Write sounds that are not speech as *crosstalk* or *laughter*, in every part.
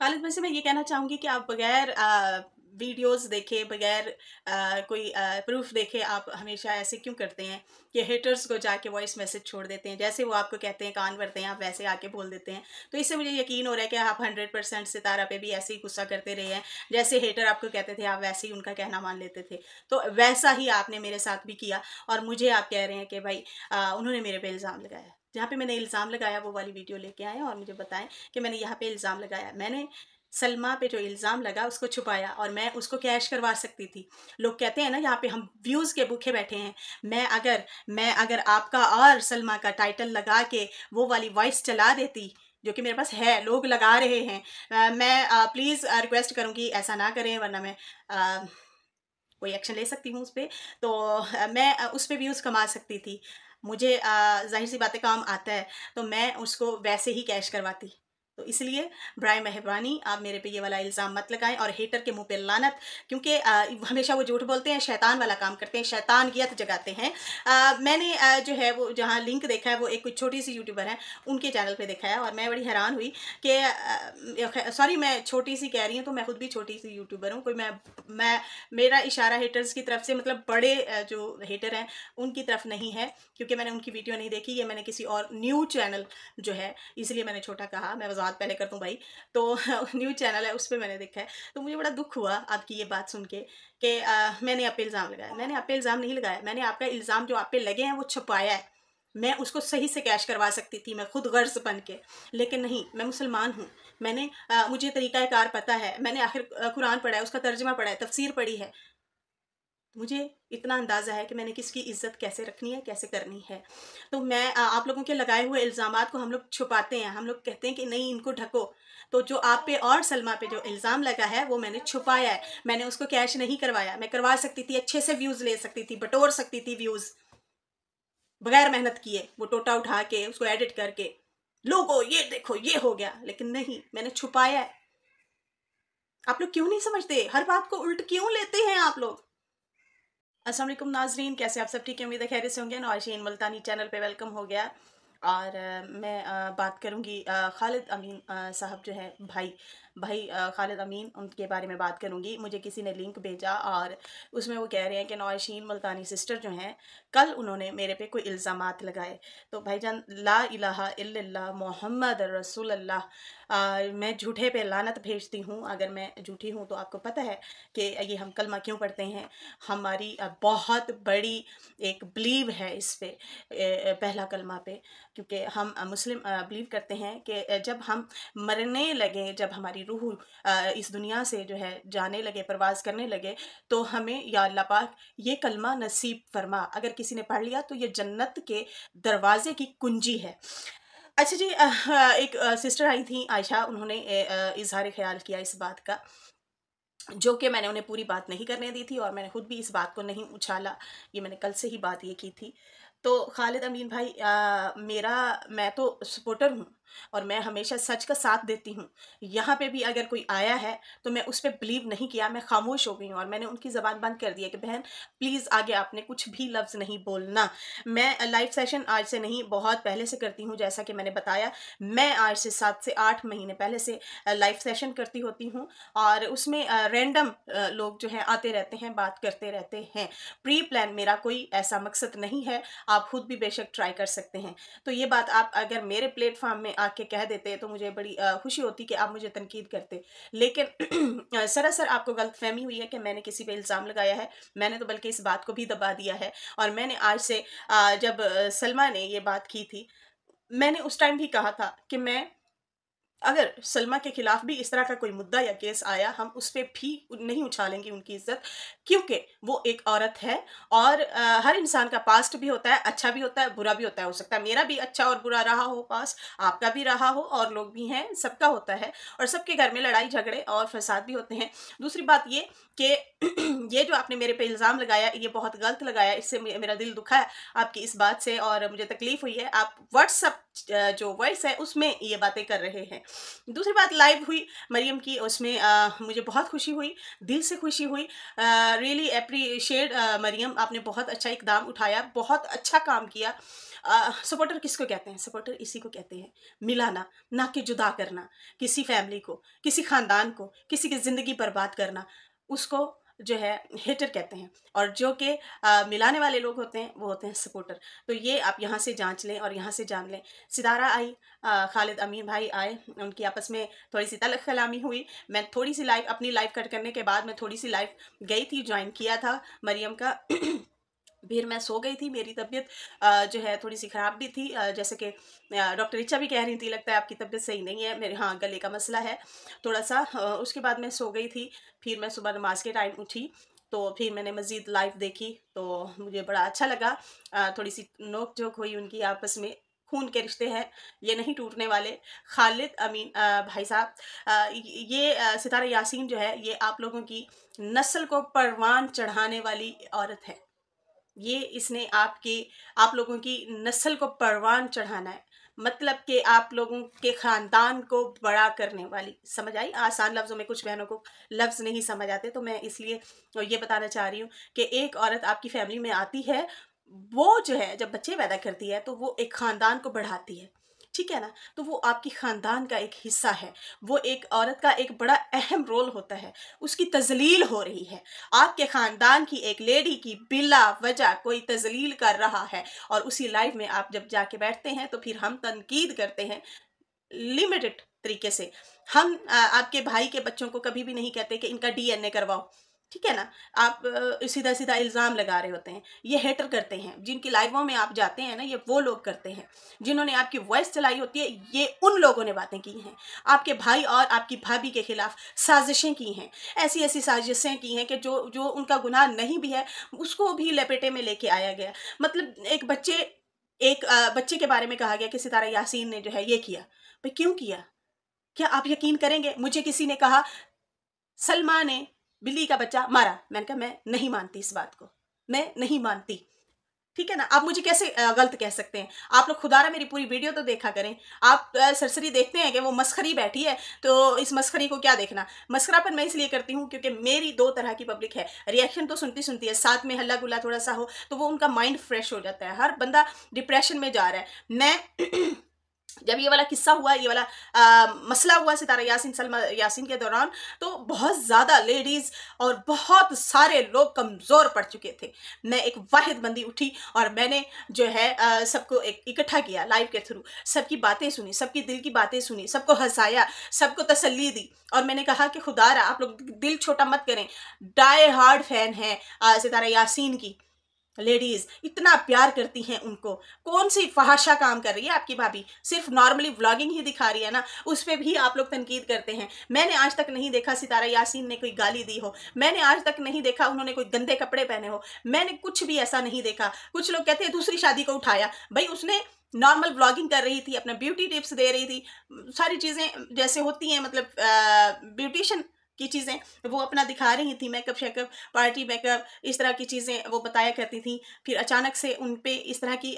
खालिद वैसे मैं ये कहना चाहूँगी कि आप बगैर वीडियोस देखे बगैर कोई प्रूफ देखे आप हमेशा ऐसे क्यों करते हैं कि हेटर्स को जाके वॉइस मैसेज छोड़ देते हैं जैसे वो आपको कहते हैं कान भरते हैं आप वैसे आके बोल देते हैं तो इससे मुझे यकीन हो रहा है कि आप हंड्रेड परसेंट सितारा पे भी ऐसे ही गुस्सा करते रहे हैं जैसे हेटर आपको कहते थे आप वैसे ही उनका कहना मान लेते थे तो वैसा ही आपने मेरे साथ भी किया और मुझे आप कह रहे हैं कि भाई आ, उन्होंने मेरे पर इल्ज़ाम लगाया जहाँ पे मैंने इल्ज़ाम लगाया वो वाली वीडियो लेके आएँ और मुझे बताएं कि मैंने यहाँ पे इल्ज़ाम लगाया मैंने सलमा पे जो इल्ज़ाम लगा उसको छुपाया और मैं उसको कैश करवा सकती थी लोग कहते हैं ना यहाँ पे हम व्यूज़ के भूखे बैठे हैं मैं अगर मैं अगर आपका और सलमा का टाइटल लगा के वो वाली वॉइस चला देती जो कि मेरे पास है लोग लगा रहे हैं आ, मैं प्लीज़ रिक्वेस्ट करूँगी ऐसा ना करें वरना मैं आ, कोई एक्शन ले सकती हूँ उस पर तो मैं उस पर व्यूज़ कमा सकती थी मुझे जाहिर सी बातें काम आता है तो मैं उसको वैसे ही कैश करवाती तो इसलिए ब्राय मेहरबानी आप मेरे पे ये वाला इल्ज़ाम मत लगाएं और हेटर के मुंह पे लानत क्योंकि हमेशा वो झूठ बोलते हैं शैतान वाला काम करते हैं शैतानियत जगाते हैं आ, मैंने आ, जो है वो जहाँ लिंक देखा है वो एक कुछ छोटी सी यूट्यूबर हैं उनके चैनल पर देखा है और मैं बड़ी हैरान हुई कि सॉरी मैं छोटी सी कह रही हूँ तो मैं खुद भी छोटी सी यूट्यूबर हूँ कोई मैं मैं मेरा इशारा हेटर्स की तरफ से मतलब बड़े जो हेटर हैं उनकी तरफ नहीं है क्योंकि मैंने उनकी वीडियो नहीं देखी ये मैंने किसी और न्यू चैनल जो है इसलिए मैंने छोटा कहा मैं वजह बात पहले करता हूँ भाई तो *laughs* न्यूज़ चैनल है उस पर मैंने देखा है तो मुझे बड़ा दुख हुआ आपकी ये बात सुन के कि मैंने आप पे इल्ज़ाम लगाया मैंने आप पे इल्ज़ाम नहीं लगाया मैंने आपका इल्ज़ाम जो आप पे लगे हैं वो छुपाया है मैं उसको सही से कैश करवा सकती थी मैं खुद गर्ज बन के लेकिन नहीं मैं मुसलमान हूँ मैंने आ, मुझे तरीका कार पता है मैंने आखिर कुरान पढ़ा है उसका तर्जमा पढ़ा है तफसीर पढ़ी है मुझे इतना अंदाज़ा है कि मैंने किसकी इज्जत कैसे रखनी है कैसे करनी है तो मैं आप लोगों के लगाए हुए इल्ज़ाम को हम लोग छुपाते हैं हम लोग कहते हैं कि नहीं इनको ढको तो जो आप पे और सलमा पे जो इल्ज़ाम लगा है वो मैंने छुपाया है मैंने उसको कैश नहीं करवाया मैं करवा सकती थी अच्छे से व्यूज़ ले सकती थी बटोर सकती थी व्यूज़ बगैर मेहनत किए वो टोटा उठा के उसको एडिट करके लोगो ये देखो ये हो गया लेकिन नहीं मैंने छुपाया है आप लोग क्यों नहीं समझते हर बात को उल्ट क्यों लेते हैं आप लोग असलम नाजरीन कैसे आप सब ठीक है उम्मीद खैर से होंगे नौशीन मुल्तानी चैनल पे वेलकम हो गया और मैं बात करूंगी खालिद अमीन साहब जो है भाई भाई खालिद अमीन उनके बारे में बात करूँगी मुझे किसी ने लिंक भेजा और उसमें वो कह रहे हैं कि नौशीन मुल्तानी सिस्टर जो हैं कल उन्होंने मेरे पे कोई इल्ज़ाम लगाए तो भाई जान ला इला मोहम्मद रसूल अल्लाह मैं झूठे पे लानत भेजती हूँ अगर मैं झूठी हूँ तो आपको पता है कि ये हम कलमा क्यों पढ़ते हैं हमारी बहुत बड़ी एक बिलीव है इस पर पहला कलमा पे क्योंकि हम मुस्लिम बिलीव करते हैं कि जब हम मरने लगे जब हमारी हमारी रूह इस दुनिया से जो है जाने लगे प्रवास करने लगे तो हमें या अल्लाह पाक ये कलमा नसीब फरमा अगर किसी ने पढ़ लिया तो ये जन्नत के दरवाजे की कुंजी है अच्छा जी एक सिस्टर आई थी आयशा उन्होंने इजहार ख्याल किया इस बात का जो कि मैंने उन्हें पूरी बात नहीं करने दी थी और मैंने खुद भी इस बात को नहीं उछाला ये मैंने कल से ही बात ये की थी तो खालिद अमीन भाई आ, मेरा मैं तो सपोर्टर हूँ और मैं हमेशा सच का साथ देती हूँ यहाँ पे भी अगर कोई आया है तो मैं उस पर बिलीव नहीं किया मैं खामोश हो गई हूँ और मैंने उनकी ज़बान बंद कर दिया कि बहन प्लीज़ आगे आपने कुछ भी लफ्ज़ नहीं बोलना मैं लाइव सेशन आज से नहीं बहुत पहले से करती हूँ जैसा कि मैंने बताया मैं आज से सात से आठ महीने पहले से लाइव सेशन करती होती हूँ और उसमें रेंडम लोग जो हैं आते रहते हैं बात करते रहते हैं प्री प्लान मेरा कोई ऐसा मकसद नहीं है आप खुद भी बेशक ट्राई कर सकते हैं तो ये बात आप अगर मेरे प्लेटफॉर्म में आके कह देते तो मुझे बड़ी खुशी होती कि आप मुझे तनकीद करते लेकिन *clears throat* सरासर आपको गलत फहमी हुई है कि मैंने किसी पर इल्ज़ाम लगाया है मैंने तो बल्कि इस बात को भी दबा दिया है और मैंने आज से जब सलमा ने ये बात की थी मैंने उस टाइम भी कहा था कि मैं अगर सलमा के खिलाफ भी इस तरह का कोई मुद्दा या केस आया हम उस पर भी नहीं उछालेंगे उनकी इज्जत क्योंकि वो एक औरत है और आ, हर इंसान का पास्ट भी होता है अच्छा भी होता है बुरा भी होता है हो सकता है मेरा भी अच्छा और बुरा रहा हो पास आपका भी रहा हो और लोग भी हैं सबका होता है और सबके घर में लड़ाई झगड़े और फसाद भी होते हैं दूसरी बात ये कि *clears throat* ये जो आपने मेरे पे इल्ज़ाम लगाया ये बहुत गलत लगाया इससे मेरा दिल दुखा है आपकी इस बात से और मुझे तकलीफ़ हुई है आप व्हाट्सअप जो वॉइस है उसमें ये बातें कर रहे हैं दूसरी बात लाइव हुई मरियम की उसमें आ, मुझे बहुत खुशी हुई दिल से खुशी हुई रियली अप्रीशिएट मरियम आपने बहुत अच्छा इकदाम उठाया बहुत अच्छा काम किया सपोर्टर किसको कहते हैं सपोर्टर इसी को कहते हैं मिलाना ना कि जुदा करना किसी फैमिली को किसी ख़ानदान को किसी की ज़िंदगी बर्बाद करना उसको जो है हेटर कहते हैं और जो कि मिलाने वाले लोग होते हैं वो होते हैं सपोर्टर तो ये आप यहाँ से जांच लें और यहाँ से जान लें सितारा आई आ, खालिद अमीर भाई आए उनकी आपस में थोड़ी सी तलख कलामी हुई मैं थोड़ी सी लाइव अपनी लाइव कट करने के बाद मैं थोड़ी सी लाइव गई थी ज्वाइन किया था मरियम का फिर मैं सो गई थी मेरी तबीयत जो है थोड़ी सी ख़राब भी थी जैसे कि डॉक्टर इच्छा भी कह रही थी लगता है आपकी तबीयत सही नहीं है मेरे हाँ गले का मसला है थोड़ा सा उसके बाद मैं सो गई थी फिर मैं सुबह नमाज के टाइम उठी तो फिर मैंने मज़ीद लाइव देखी तो मुझे बड़ा अच्छा लगा थोड़ी सी नोक झोंक हुई उनकी आपस में खून के रिश्ते हैं ये नहीं टूटने वाले खालिद अमीन भाई साहब ये सितारा यासीन जो है ये आप लोगों की नस्ल को परवान चढ़ाने वाली औरत है ये इसने आपकी आप लोगों की नस्ल को परवान चढ़ाना है मतलब कि आप लोगों के ख़ानदान को बड़ा करने वाली समझ आई आसान लफ्ज़ों में कुछ बहनों को लफ्ज़ नहीं समझ आते तो मैं इसलिए ये बताना चाह रही हूँ कि एक औरत आपकी फैमिली में आती है वो जो है जब बच्चे पैदा करती है तो वो एक ख़ानदान को बढ़ाती है ठीक है ना तो वो आपकी ख़ानदान का एक हिस्सा है वो एक औरत का एक बड़ा अहम रोल होता है उसकी तजलील हो रही है आपके ख़ानदान की एक लेडी की बिला वजह कोई तजलील कर रहा है और उसी लाइफ में आप जब जाके बैठते हैं तो फिर हम तनकीद करते हैं लिमिटेड तरीके से हम आपके भाई के बच्चों को कभी भी नहीं कहते कि इनका डीएनए करवाओ ठीक है ना आप सीधा सीधा इल्ज़ाम लगा रहे होते हैं ये हेटर करते हैं जिनकी लाइवों में आप जाते हैं ना ये वो लोग करते हैं जिन्होंने आपकी वॉइस चलाई होती है ये उन लोगों ने बातें की हैं आपके भाई और आपकी भाभी के ख़िलाफ़ साजिशें की हैं ऐसी ऐसी साजिशें की हैं कि जो जो उनका गुनाह नहीं भी है उसको भी लपेटे में लेके आया गया मतलब एक बच्चे एक बच्चे के बारे में कहा गया कि सितारा यासीन ने जो है ये किया भाई क्यों किया क्या आप यकीन करेंगे मुझे किसी ने कहा सलमा ने बिल्ली का बच्चा मारा मैंने कहा मैं नहीं मानती इस बात को मैं नहीं मानती ठीक है ना आप मुझे कैसे गलत कह सकते हैं आप लोग खुदारा मेरी पूरी वीडियो तो देखा करें आप सरसरी देखते हैं कि वो मस्खरी बैठी है तो इस मस्खरी को क्या देखना पर मैं इसलिए करती हूँ क्योंकि मेरी दो तरह की पब्लिक है रिएक्शन तो सुनती सुनती है साथ में हल्ला गुल्ला थोड़ा सा हो तो वो उनका माइंड फ्रेश हो जाता है हर बंदा डिप्रेशन में जा रहा है मैं *clears throat* जब ये वाला किस्सा हुआ ये वाला आ, मसला हुआ सितारा यासिन सलमा यासिन के दौरान तो बहुत ज़्यादा लेडीज़ और बहुत सारे लोग कमज़ोर पड़ चुके थे मैं एक वाहिद बंदी उठी और मैंने जो है सबको एक इकट्ठा किया लाइव के थ्रू सबकी बातें सुनी सबकी दिल की बातें सुनी सबको हंसाया सबको तसल्ली दी और मैंने कहा कि खुदारा आप लोग दिल छोटा मत करें डाई हार्ड फैन हैं सितारा यासिन की लेडीज इतना प्यार करती हैं उनको कौन सी फहाशा काम कर रही है आपकी भाभी सिर्फ नॉर्मली व्लॉगिंग ही दिखा रही है ना उस पर भी आप लोग तनकीद करते हैं मैंने आज तक नहीं देखा सितारा यासीन ने कोई गाली दी हो मैंने आज तक नहीं देखा उन्होंने कोई गंदे कपड़े पहने हो मैंने कुछ भी ऐसा नहीं देखा कुछ लोग कहते हैं दूसरी शादी को उठाया भाई उसने नॉर्मल ब्लॉगिंग कर रही थी अपना ब्यूटी टिप्स दे रही थी सारी चीज़ें जैसे होती हैं मतलब ब्यूटिशन की चीज़ें वो अपना दिखा रही थी मेकअप शेकअप पार्टी मेकअप इस तरह की चीज़ें वो बताया करती थी फिर अचानक से उन पर इस तरह की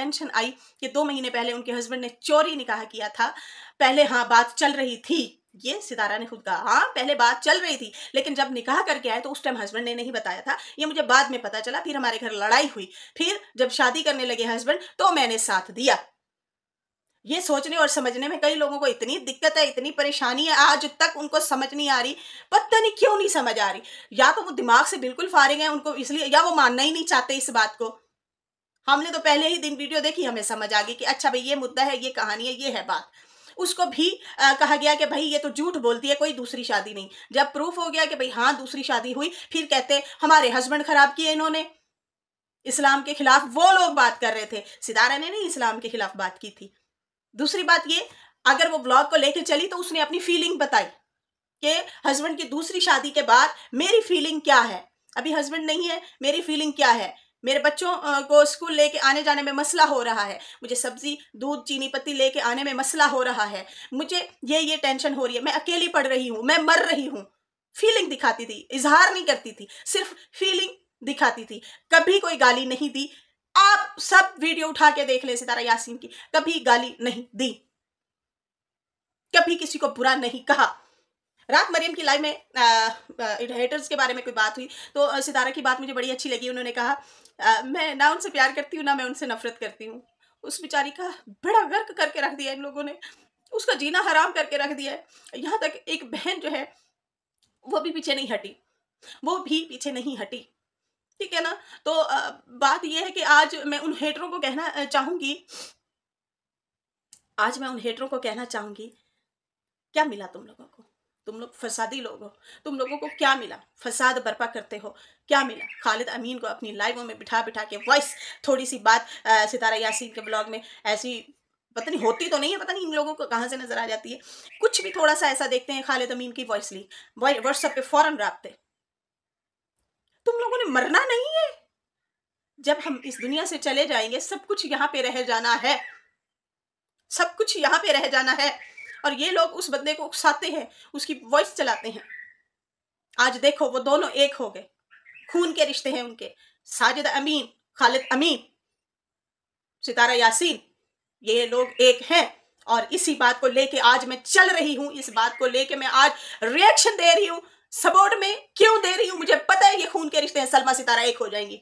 टेंशन आई कि दो महीने पहले उनके हस्बैंड ने चोरी निकाह किया था पहले हाँ बात चल रही थी ये सितारा ने खुद कहा हाँ पहले बात चल रही थी लेकिन जब निकाह करके आए तो उस टाइम हस्बैंड ने नहीं बताया था ये मुझे बाद में पता चला फिर हमारे घर लड़ाई हुई फिर जब शादी करने लगे हस्बैंड तो मैंने साथ दिया ये सोचने और समझने में कई लोगों को इतनी दिक्कत है इतनी परेशानी है आज तक उनको समझ नहीं आ रही पता नहीं क्यों नहीं समझ आ रही या तो वो दिमाग से बिल्कुल फारे है उनको इसलिए या वो मानना ही नहीं चाहते इस बात को हमने तो पहले ही दिन वीडियो देखी हमें समझ आ गई कि अच्छा भाई ये मुद्दा है ये कहानी है ये है बात उसको भी आ, कहा गया कि भाई ये तो झूठ बोलती है कोई दूसरी शादी नहीं जब प्रूफ हो गया कि भाई हाँ दूसरी शादी हुई फिर कहते हमारे हस्बैंड खराब किए इन्होंने इस्लाम के खिलाफ वो लोग बात कर रहे थे सितारा ने नहीं इस्लाम के खिलाफ बात की थी दूसरी बात ये अगर वो ब्लॉग को लेकर चली तो उसने अपनी फीलिंग बताई कि हस्बैंड की दूसरी शादी के बाद मेरी फीलिंग क्या है अभी हस्बैंड नहीं है मेरी फीलिंग क्या है मेरे बच्चों को स्कूल लेके आने जाने में मसला हो रहा है मुझे सब्जी दूध चीनी पत्ती लेके आने में मसला हो रहा है मुझे ये ये टेंशन हो रही है मैं अकेली पढ़ रही हूँ मैं मर रही हूँ फीलिंग दिखाती थी इजहार नहीं करती थी सिर्फ फीलिंग दिखाती थी कभी कोई गाली नहीं दी आप सब वीडियो उठा के देख ले सितारा यासीन की कभी गाली नहीं दी कभी किसी को बुरा नहीं कहा रात मरियम की लाइव में हेटर्स के बारे में कोई बात हुई तो सितारा की बात मुझे बड़ी अच्छी लगी उन्होंने कहा आ, मैं ना उनसे प्यार करती हूँ ना मैं उनसे नफरत करती हूँ उस बेचारी का बड़ा गर्क करके रख दिया इन लोगों ने उसका जीना हराम करके रख दिया है यहाँ तक एक बहन जो है वो भी पीछे नहीं हटी वो भी पीछे नहीं हटी ठीक है ना तो बात यह है कि आज मैं उन हेटरों को कहना चाहूंगी आज मैं उन हेटरों को कहना चाहूंगी क्या मिला तुम लोगों को तुम लोग फसादी लोग हो तुम लोगों को क्या मिला फसाद बर्पा करते हो क्या मिला खालिद अमीन को अपनी लाइवों में बिठा बिठा के वॉइस थोड़ी सी बात सितारा यासीन के ब्लॉग में ऐसी पता नहीं होती तो नहीं है पता नहीं इन लोगों को कहाँ से नज़र आ जाती है कुछ भी थोड़ा सा ऐसा देखते हैं खालिद अमीन की वॉइस ली व्हाट्सअप पे फ़ौरन रबते तुम लोगों ने मरना नहीं है जब हम इस दुनिया से चले जाएंगे सब कुछ यहाँ पे रह जाना है सब कुछ यहाँ पे रह जाना है और ये लोग उस बंदे को उकसाते हैं उसकी वॉइस चलाते हैं आज देखो वो दोनों एक हो गए खून के रिश्ते हैं उनके साजिद अमीन खालिद अमीन सितारा यासीन ये लोग एक हैं और इसी बात को लेके आज मैं चल रही हूं इस बात को लेके मैं आज रिएक्शन दे रही हूं सपोर्ट में क्यों दे रही हूं मुझे पता है ये खून के रिश्ते हैं सलमा सितारा एक हो जाएंगी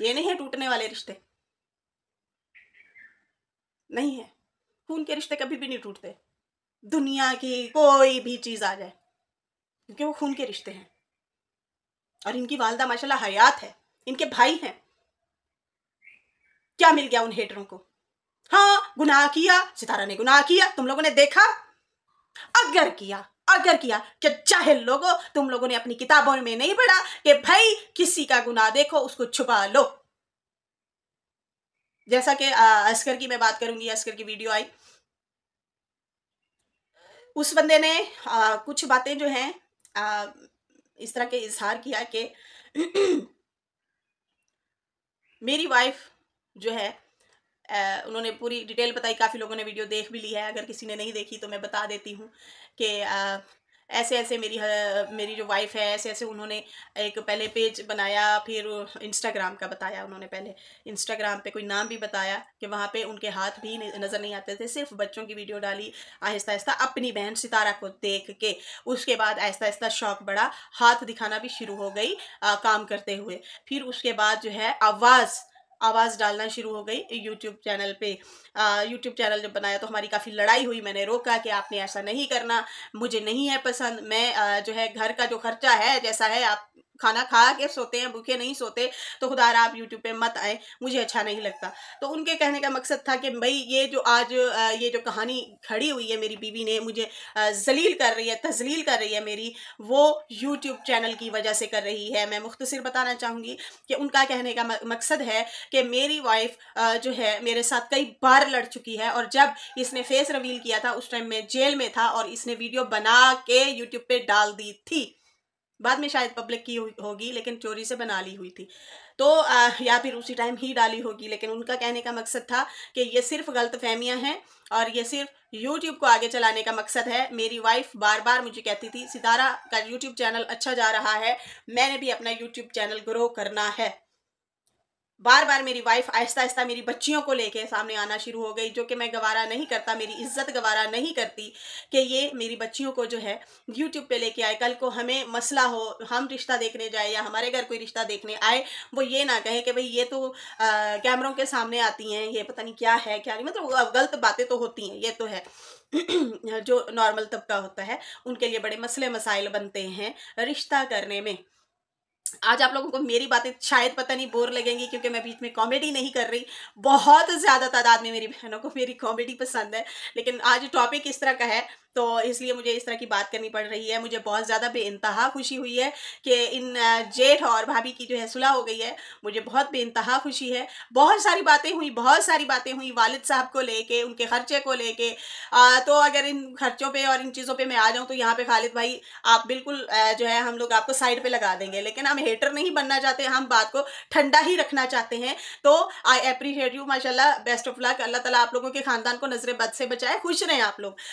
ये नहीं है टूटने वाले रिश्ते नहीं है खून के रिश्ते कभी भी नहीं टूटते दुनिया की कोई भी चीज आ जाए क्योंकि वो खून के रिश्ते हैं और इनकी वालदा माशाल्लाह हयात है इनके भाई हैं क्या मिल गया उन हेटरों को हाँ गुनाह किया सितारा ने गुनाह किया तुम लोगों ने देखा अगर किया अगर किया कि चाहे लोगों तुम लोगों ने अपनी किताबों में नहीं पढ़ा कि भाई किसी का गुनाह देखो उसको छुपा लो जैसा कि अस्कर की मैं बात करूंगी अस्कर की वीडियो आई उस बंदे ने आ, कुछ बातें जो हैं इस तरह के इजहार किया कि *clears throat* मेरी वाइफ जो है उन्होंने पूरी डिटेल बताई काफ़ी लोगों ने वीडियो देख भी ली है अगर किसी ने नहीं देखी तो मैं बता देती हूँ कि ऐसे ऐसे मेरी मेरी जो वाइफ है ऐसे ऐसे उन्होंने एक पहले पेज बनाया फिर इंस्टाग्राम का बताया उन्होंने पहले इंस्टाग्राम पे कोई नाम भी बताया कि वहाँ पे उनके हाथ भी नज़र नहीं आते थे सिर्फ बच्चों की वीडियो डाली आहिस्ता आहिस्ता अपनी बहन सितारा को देख के उसके बाद आहिस्ता आहिस्ता शौक बढ़ा हाथ दिखाना भी शुरू हो गई आ, काम करते हुए फिर उसके बाद जो है आवाज़ आवाज़ डालना शुरू हो गई यूट्यूब चैनल पे यूट्यूब चैनल जब बनाया तो हमारी काफ़ी लड़ाई हुई मैंने रोका कि आपने ऐसा नहीं करना मुझे नहीं है पसंद मैं आ, जो है घर का जो खर्चा है जैसा है आप खाना खा के सोते हैं भूखे नहीं सोते तो खुदा आप यूट्यूब पे मत आए मुझे अच्छा नहीं लगता तो उनके कहने का मकसद था कि भाई ये जो आज ये जो कहानी खड़ी हुई है मेरी बीवी ने मुझे जलील कर रही है तजलील कर रही है मेरी वो यूट्यूब चैनल की वजह से कर रही है मैं मुख्तसर बताना चाहूँगी कि उनका कहने का मकसद है कि मेरी वाइफ जो है मेरे साथ कई बार लड़ चुकी है और जब इसने फेस रवील किया था उस टाइम मैं जेल में था और इसने वीडियो बना के यूट्यूब पर डाल दी थी बाद में शायद पब्लिक की होगी लेकिन चोरी से बना ली हुई थी तो आ, या फिर उसी टाइम ही डाली होगी लेकिन उनका कहने का मकसद था कि ये सिर्फ गलत फहमियाँ हैं और ये सिर्फ यूट्यूब को आगे चलाने का मकसद है मेरी वाइफ बार बार मुझे कहती थी सितारा का यूट्यूब चैनल अच्छा जा रहा है मैंने भी अपना यूट्यूब चैनल ग्रो करना है बार बार मेरी वाइफ आहिस्ता आहिस्ता मेरी बच्चियों को लेके सामने आना शुरू हो गई जो कि मैं गवारा नहीं करता मेरी इज्जत गवारा नहीं करती कि ये मेरी बच्चियों को जो है यूट्यूब पे लेके आए कल को हमें मसला हो हम रिश्ता देखने जाए या हमारे घर कोई रिश्ता देखने आए वो ये ना कहे कि भाई ये तो आ, कैमरों के सामने आती हैं ये पता नहीं क्या है क्या नहीं मतलब गलत बातें तो होती हैं ये तो है *clears throat* जो नॉर्मल तबका होता है उनके लिए बड़े मसले मसाइल बनते हैं रिश्ता करने में आज आप लोगों को मेरी बातें शायद पता नहीं बोर लगेंगी क्योंकि मैं बीच में कॉमेडी नहीं कर रही बहुत ज़्यादा तादाद में मेरी बहनों को मेरी कॉमेडी पसंद है लेकिन आज टॉपिक इस तरह का है तो इसलिए मुझे इस तरह की बात करनी पड़ रही है मुझे बहुत ज़्यादा बेानतहा खुशी हुई है कि इन जेठ और भाभी की जो है सुलह हो गई है मुझे बहुत बेानतहा खुशी है बहुत सारी बातें हुई बहुत सारी बातें हुई वालिद साहब को लेके उनके खर्चे को लेके तो अगर इन खर्चों पे और इन चीज़ों पे मैं आ जाऊँ तो यहाँ पे खालिद भाई आप बिल्कुल जो है हम लोग आपको साइड पर लगा देंगे लेकिन हम हेटर नहीं बनना चाहते हम बात को ठंडा ही रखना चाहते हैं तो आई अप्रीशिएट यू माशाल्लाह बेस्ट ऑफ लक अल्लाह ताला आप लोगों के ख़ानदान को नज़र बद से बचाए खुश रहें आप लोग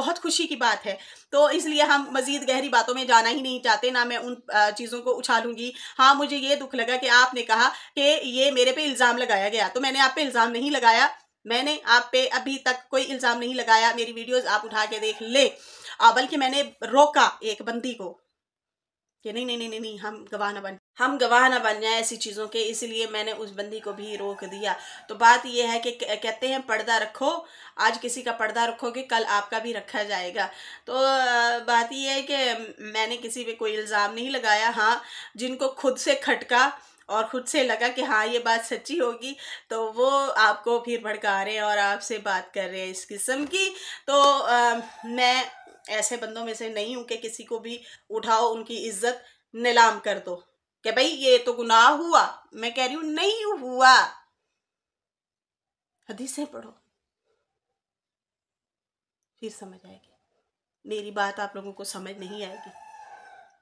बहुत खुशी की बात है तो इसलिए हम मज़ीद गहरी बातों में जाना ही नहीं चाहते ना मैं उन चीज़ों को उछालूंगी हाँ मुझे ये दुख लगा कि आपने कहा कि ये मेरे पे इल्ज़ाम लगाया गया तो मैंने आप पे इल्ज़ाम नहीं लगाया मैंने आप पे अभी तक कोई इल्ज़ाम नहीं लगाया मेरी वीडियोज आप उठा के देख ले बल्कि मैंने रोका एक बंदी को कि नहीं नहीं नहीं नहीं, हम गवाह ना बन हम गवाह ना बन जाए ऐसी चीज़ों के इसलिए मैंने उस बंदी को भी रोक दिया तो बात यह है कि कहते हैं पर्दा रखो आज किसी का पर्दा रखोगे कल आपका भी रखा जाएगा तो बात यह है कि मैंने किसी पे कोई इल्ज़ाम नहीं लगाया हाँ जिनको खुद से खटका और ख़ुद से लगा कि हाँ ये बात सच्ची होगी तो वो आपको फिर भड़का रहे हैं और आपसे बात कर रहे हैं इस किस्म की तो आ, मैं ऐसे बंदों में से नहीं हूं कि किसी को भी उठाओ उनकी इज्जत नीलाम कर दो कि भाई ये तो गुनाह हुआ मैं कह रही हूं नहीं हुआ हदीसें पढ़ो फिर समझ आएगी मेरी बात आप लोगों को समझ नहीं आएगी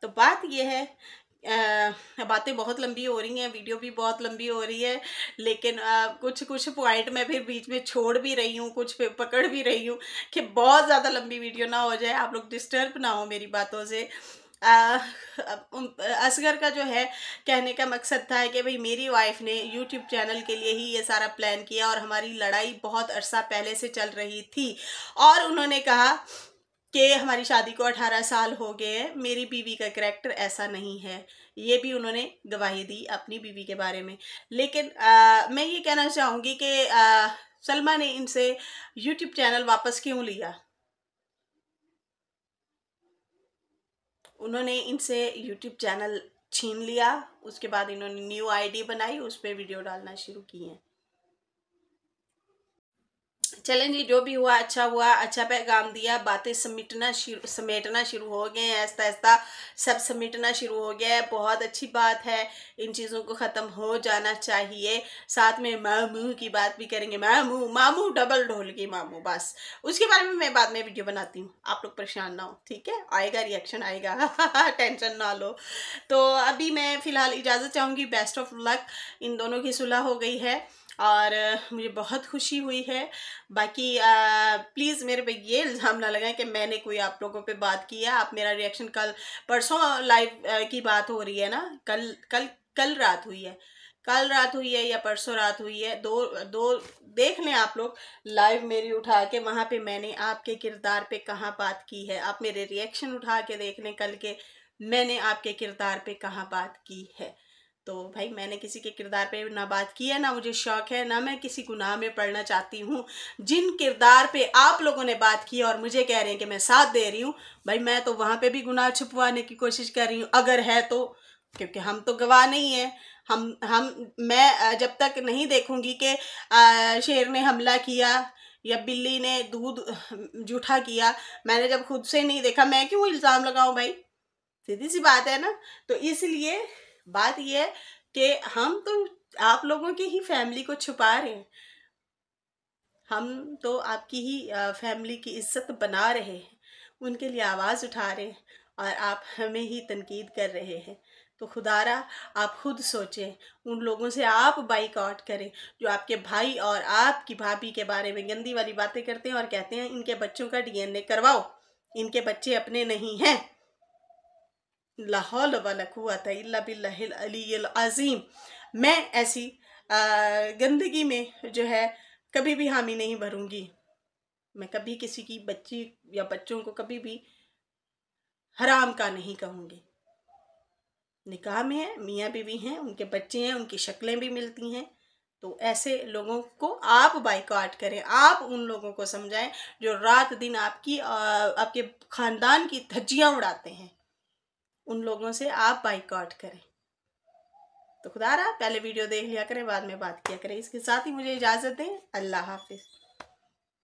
तो बात यह है बातें बहुत लंबी हो रही हैं वीडियो भी बहुत लंबी हो रही है लेकिन आ, कुछ कुछ पॉइंट मैं फिर बीच में छोड़ भी रही हूँ कुछ पकड़ भी रही हूँ कि बहुत ज़्यादा लंबी वीडियो ना हो जाए आप लोग डिस्टर्ब ना हो मेरी बातों से असगर का जो है कहने का मकसद था कि भाई मेरी वाइफ ने यूट्यूब चैनल के लिए ही ये सारा प्लान किया और हमारी लड़ाई बहुत अरसा पहले से चल रही थी और उन्होंने कहा कि हमारी शादी को अठारह साल हो गए हैं मेरी बीवी का करेक्टर ऐसा नहीं है ये भी उन्होंने गवाही दी अपनी बीवी के बारे में लेकिन आ, मैं ये कहना चाहूँगी कि सलमा ने इनसे यूट्यूब चैनल वापस क्यों लिया उन्होंने इनसे यूट्यूब चैनल छीन लिया उसके बाद इन्होंने न्यू आईडी बनाई उस पर वीडियो डालना शुरू किए हैं चलें जी जो भी हुआ अच्छा हुआ अच्छा पैगाम दिया बातें समेटना शुरू समेटना शुरू हो गए हैं ऐसा ऐसा सब समेटना शुरू हो गया है बहुत अच्छी बात है इन चीज़ों को ख़त्म हो जाना चाहिए साथ में मामू की बात भी करेंगे मामू मामू डबल ढोल की मामू बस उसके बारे में मैं बाद में वीडियो बनाती हूँ आप लोग परेशान ना हो ठीक है आएगा रिएक्शन आएगा टेंशन *laughs* ना लो तो अभी मैं फ़िलहाल इजाज़त चाहूँगी बेस्ट ऑफ लक इन दोनों की सुलह हो गई है और मुझे बहुत खुशी हुई है बाकी प्लीज़ मेरे पे ये इल्ज़ाम ना लगाएं कि मैंने कोई आप लोगों पे बात की है आप मेरा रिएक्शन कल परसों लाइव की बात हो रही है ना कल कल कल रात हुई है कल रात हुई है या परसों रात हुई है दो दो देख लें आप लोग लाइव मेरी उठा के वहाँ पे मैंने आपके किरदार पे कहाँ बात की है आप मेरे रिएक्शन उठा के देख लें कल के मैंने आपके किरदार पे कहाँ बात की है तो भाई मैंने किसी के किरदार पे ना बात की है ना मुझे शौक़ है ना मैं किसी गुनाह में पढ़ना चाहती हूँ जिन किरदार पे आप लोगों ने बात की और मुझे कह रहे हैं कि मैं साथ दे रही हूँ भाई मैं तो वहाँ पे भी गुनाह छुपवाने की कोशिश कर रही हूँ अगर है तो क्योंकि हम तो गवाह नहीं हैं हम हम मैं जब तक नहीं देखूंगी कि शेर ने हमला किया या बिल्ली ने दूध जूठा किया मैंने जब खुद से नहीं देखा मैं क्यों इल्ज़ाम लगाऊँ भाई सीधी सी बात है ना तो इसलिए बात यह है कि हम तो आप लोगों की ही फैमिली को छुपा रहे हैं हम तो आपकी ही फैमिली की इज्जत बना रहे हैं उनके लिए आवाज़ उठा रहे हैं और आप हमें ही तनकीद कर रहे हैं तो खुदारा आप खुद सोचें उन लोगों से आप बाइक आउट करें जो आपके भाई और आपकी भाभी के बारे में गंदी वाली बातें करते हैं और कहते हैं इनके बच्चों का डीएनए करवाओ इनके बच्चे अपने नहीं हैं लाहौल वलाकुत इल्ला बिल्लाहिल अलील मैं ऐसी गंदगी में जो है कभी भी हामी नहीं भरूंगी मैं कभी किसी की बच्ची या बच्चों को कभी भी हराम का नहीं कहूँगी निकाह में है मियाँ बीवी हैं उनके बच्चे हैं उनकी शक्लें भी मिलती हैं तो ऐसे लोगों को आप बाइकआउट करें आप उन लोगों को समझाएं जो रात दिन आपकी आपके ख़ानदान की धज्जियाँ उड़ाते हैं उन लोगों से आप बाइकआउट करें तो खुदा रहा पहले वीडियो देख लिया करें बाद में बात किया करें इसके साथ ही मुझे इजाज़त दें अल्लाह हाफिज़